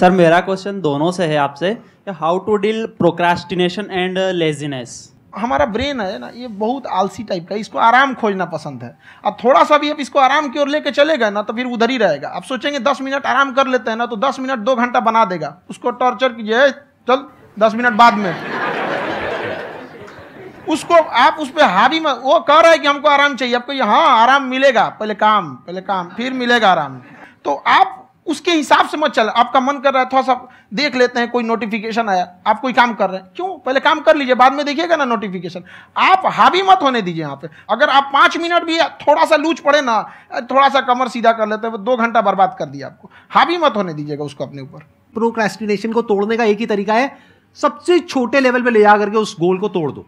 Sir मेरा question दोनों से है आपसे how to deal procrastination and laziness हमारा ब्रेन है ना ये बहुत आलसी टाइप का इसको आराम खोजना पसंद है अब थोड़ा सा भी अब इसको आराम की ओर लेके चले गए ना तो फिर उधर ही रहेगा आप सोचेंगे दस मिनट आराम कर लेते हैं ना तो दस मिनट दो घंटा बना देगा उसको टॉर्चर कीजिए चल दस मिनट बाद में उसको आप उस पर हावी में वो कह रहा है कि हमको आराम चाहिए आपको हाँ आराम मिलेगा पहले काम पहले काम फिर मिलेगा आराम तो आप उसके हिसाब से मत चल आपका मन कर रहा है थोड़ा सा देख लेते हैं कोई नोटिफिकेशन आया आप कोई काम कर रहे हैं क्यों पहले काम कर लीजिए बाद में देखिएगा ना नोटिफिकेशन आप हावी मत होने दीजिए यहाँ पे अगर आप पाँच मिनट भी थोड़ा सा लूच पड़े ना थोड़ा सा कमर सीधा कर लेते हैं दो घंटा बर्बाद कर दिया आपको हावी मत होने दीजिएगा उसको अपने ऊपर प्रोक्रेस्टिनेशन को तोड़ने का एक ही तरीका है सबसे छोटे लेवल पर ले जा करके उस गोल को तोड़ दो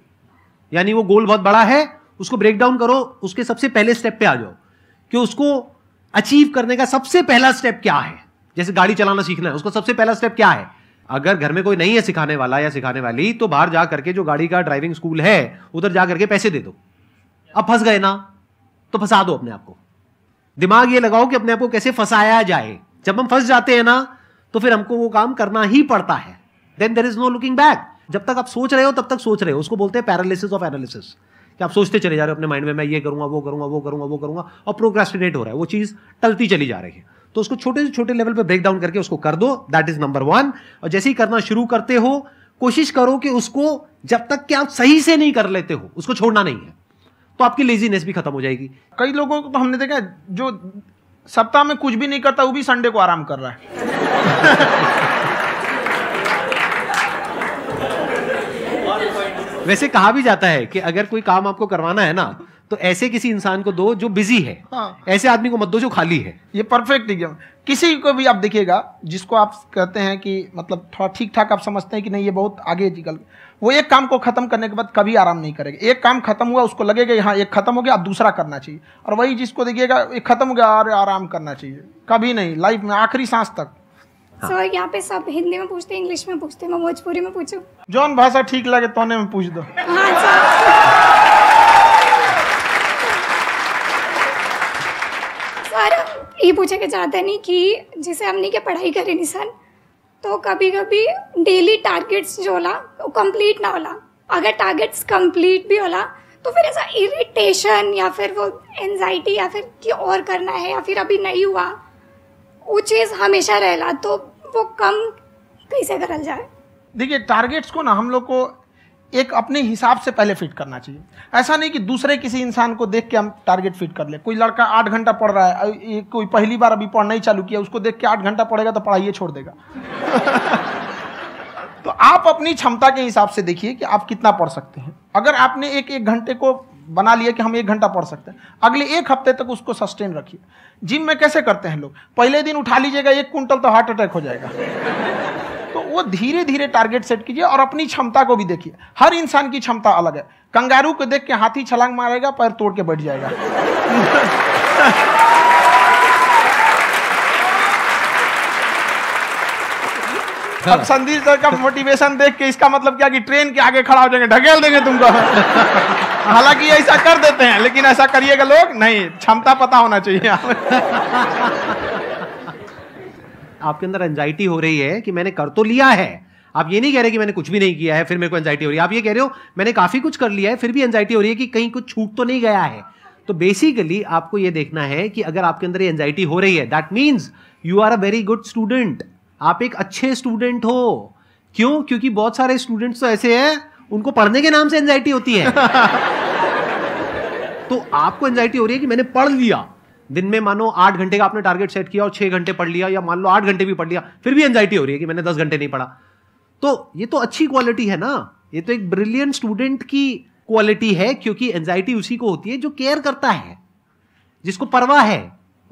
यानी वो गोल बहुत बड़ा है उसको ब्रेक डाउन करो उसके सबसे पहले स्टेप पे आ जाओ कि उसको अचीव करने का सबसे पहला स्टेप क्या है जैसे गाड़ी चलाना सीखना है उसका सबसे पहला स्टेप क्या है अगर घर में कोई नहीं है सिखाने वाला या सिखाने वाली तो बाहर जा करके जो गाड़ी का ड्राइविंग स्कूल है उधर जा करके पैसे दे दो अब फंस गए ना तो फंसा दो अपने आप को दिमाग ये लगाओ कि अपने आप को कैसे फंसाया जाए जब हम फंस जाते हैं ना तो फिर हमको वो काम करना ही पड़ता है then there is no looking back जब तक आप सोच रहे हो तब तक सोच रहे हो उसको बोलते हैं पैरालिसिस ऑफ एनालिसिस कि आप सोचते चले जा रहे हो अपने माइंड में मैं ये करूंगा वो करूंगा वो करूंगा वो करूंगा और प्रोग्रेस्टिनेट हो रहा है वो चीज़ टलती चली जा रही है तो उसको छोटे से छोटे लेवल पर ब्रेक डाउन करके उसको कर दो दैट इज नंबर वन और जैसे ही करना शुरू करते हो कोशिश करो कि उसको जब तक कि आप सही से नहीं कर लेते हो उसको छोड़ना नहीं है तो आपकी लेजीनेस भी खत्म हो जाएगी कई लोगों को तो हमने देखा जो सप्ताह में कुछ भी नहीं करता वो भी संडे को आराम कर रहा है वैसे कहा भी जाता है कि अगर कोई काम आपको करवाना है ना तो ऐसे किसी इंसान को दो जो बिजी है हाँ। ऐसे आदमी को मत दो जो खाली है ये परफेक्ट एकदम किसी को भी आप देखिएगा जिसको आप कहते हैं कि मतलब थोड़ा ठीक ठाक आप समझते हैं कि नहीं ये बहुत आगे निकल वो एक काम को खत्म करने के बाद कभी आराम नहीं करेगा एक काम खत्म हुआ उसको लगेगा हाँ एक खत्म हो गया अब दूसरा करना चाहिए और वही जिसको देखिएगा एक खत्म हो गया और आराम करना चाहिए कभी नहीं लाइफ में आखिरी सांस तक हाँ। सर यहाँ पे सब हिंदी में पूछते हैं इंग्लिश में पूछते हैं मैं भोजपुरी में पूछूं जौन भाषा ठीक लगे तोने में पूछ दो हाँ सर सर ये पूछे के चाहते नहीं कि जैसे हमने क्या पढ़ाई करी नहीं सर तो कभी कभी डेली टारगेट्स जो होला वो कम्प्लीट ना होला अगर टारगेट्स कम्प्लीट भी होला तो फिर ऐसा इरिटेशन या फिर वो एनजाइटी या फिर कि और करना है या फिर अभी नहीं हुआ वो चीज़ हमेशा रहला तो वो कम कैसे करल जाए देखिए टारगेट्स को ना हम लोग को एक अपने हिसाब से पहले फिट करना चाहिए ऐसा नहीं कि दूसरे किसी इंसान को देख के हम टारगेट फिट कर ले कोई लड़का आठ घंटा पढ़ रहा है कोई पहली बार अभी पढ़ना ही चालू किया उसको देख के आठ घंटा पढ़ेगा तो पढ़ाइए छोड़ देगा तो आप अपनी क्षमता के हिसाब से देखिए कि आप कितना पढ़ सकते हैं अगर आपने एक एक घंटे को बना लिया कि हम एक घंटा पढ़ सकते हैं अगले एक हफ्ते तक उसको सस्टेन रखिए जिम में कैसे करते हैं लोग पहले दिन उठा लीजिएगा एक कुंटल तो हार्ट अटैक हो जाएगा तो वो धीरे धीरे टारगेट सेट कीजिए और अपनी क्षमता को भी देखिए हर इंसान की क्षमता अलग है कंगारू को देख के हाथी छलांग मारेगा पैर तोड़ के बैठ जाएगा अब संदीप सर का मोटिवेशन देख के इसका मतलब क्या कि ट्रेन के आगे खड़ा हो जाएंगे ढकेल देंगे तुमको हालांकि ऐसा कर देते हैं लेकिन ऐसा करिएगा लोग नहीं क्षमता पता होना चाहिए आपके अंदर एंजाइटी हो रही है कि मैंने कर तो लिया है आप ये नहीं कह रहे कि मैंने कुछ भी नहीं किया है फिर मेरे को एंजाइटी हो रही है आप ये कह रहे हो मैंने काफी कुछ कर लिया है फिर भी एंजाइटी हो रही है कि कहीं कुछ छूट तो नहीं गया है तो बेसिकली आपको ये देखना है कि अगर आपके अंदर ये एंजाइटी हो रही है that means you are a very good student आप एक अच्छे स्टूडेंट हो क्यों क्योंकि बहुत सारे स्टूडेंट्स तो ऐसे हैं उनको पढ़ने के नाम से एंजाइटी होती है तो आपको एंजाइटी हो रही है कि मैंने पढ़ लिया दिन में मानो आठ घंटे का आपने टारगेट सेट किया और छह घंटे पढ़ लिया या मान लो आठ घंटे भी पढ़ लिया फिर भी एंजाइटी हो रही है कि मैंने दस घंटे नहीं पढ़ा तो ये तो अच्छी क्वालिटी है ना ये तो एक ब्रिलियंट स्टूडेंट की क्वालिटी है क्योंकि एंजाइटी उसी को होती है जो केयर करता है जिसको परवाह है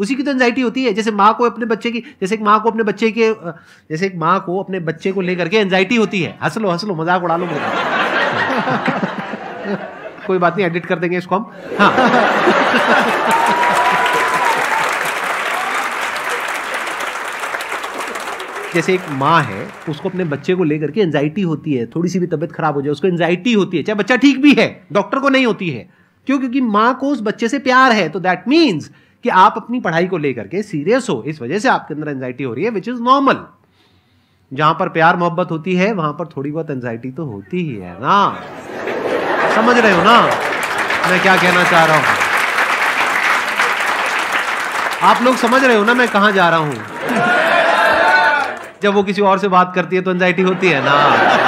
उसी की तो एंजाइटी होती है जैसे माँ को अपने बच्चे की जैसे एक माँ को अपने बच्चे के जैसे एक माँ को अपने बच्चे को लेकर के एंजाइटी होती है हंस लो हंस लो मजाक उड़ा लो मेरा कोई बात नहीं एडिट कर देंगे इसको हम हाँ जैसे एक माँ है उसको अपने बच्चे को लेकर के एंजाइटी होती है थोड़ी सी भी तबियत खराब हो जाए उसको एंजाइटी होती है चाहे बच्चा ठीक भी है डॉक्टर को नहीं होती है क्यों क्योंकि माँ को उस बच्चे से प्यार है तो दैट मीन्स कि आप अपनी पढ़ाई को लेकर के सीरियस हो इस वजह से आपके अंदर एंजाइटी हो रही है विच इज नॉर्मल जहां पर प्यार मोहब्बत होती है वहां पर थोड़ी बहुत एंजाइटी तो होती ही है ना समझ रहे हो ना मैं क्या कहना चाह रहा हूं आप लोग समझ रहे हो ना मैं कहा जा रहा हूं जब वो किसी और से बात करती है तो एंजाइटी होती है ना